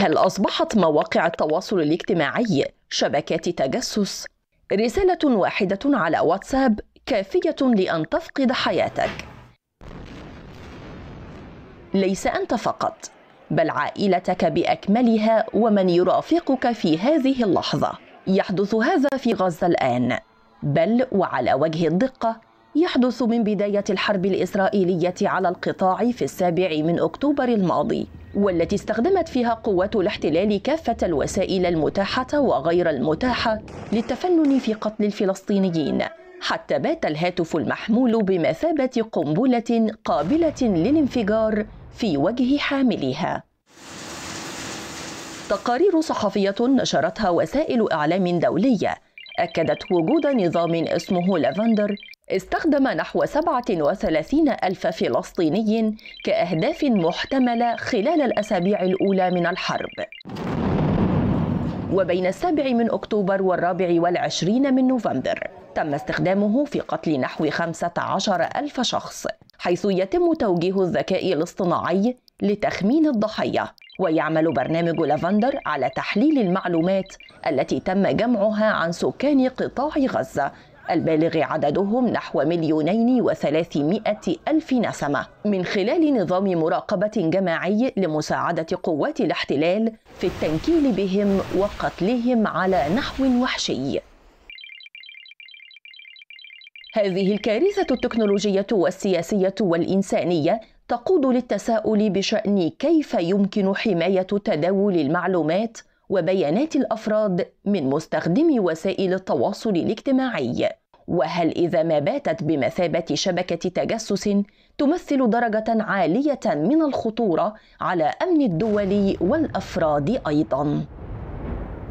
هل أصبحت مواقع التواصل الاجتماعي شبكات تجسس؟ رسالة واحدة على واتساب كافية لأن تفقد حياتك. ليس أنت فقط، بل عائلتك بأكملها ومن يرافقك في هذه اللحظة. يحدث هذا في غزة الآن، بل وعلى وجه الدقة يحدث من بداية الحرب الإسرائيلية على القطاع في السابع من أكتوبر الماضي. والتي استخدمت فيها قوات الاحتلال كافة الوسائل المتاحة وغير المتاحة للتفنن في قتل الفلسطينيين حتى بات الهاتف المحمول بمثابة قنبلة قابلة للانفجار في وجه حاملها تقارير صحفية نشرتها وسائل إعلام دولية أكدت وجود نظام اسمه لافندر استخدم نحو 37 ألف فلسطيني كأهداف محتملة خلال الأسابيع الأولى من الحرب وبين السابع من أكتوبر والرابع والعشرين من نوفمبر تم استخدامه في قتل نحو 15 ألف شخص حيث يتم توجيه الذكاء الاصطناعي لتخمين الضحية ويعمل برنامج لافندر على تحليل المعلومات التي تم جمعها عن سكان قطاع غزة البالغ عددهم نحو مليونين وثلاثمائة ألف نسمة من خلال نظام مراقبة جماعي لمساعدة قوات الاحتلال في التنكيل بهم وقتلهم على نحو وحشي هذه الكارثة التكنولوجية والسياسية والإنسانية تقود للتساؤل بشأن كيف يمكن حماية تداول المعلومات وبيانات الافراد من مستخدمي وسائل التواصل الاجتماعي وهل إذا ما باتت بمثابة شبكة تجسس تمثل درجة عالية من الخطورة على أمن الدول والأفراد أيضاً؟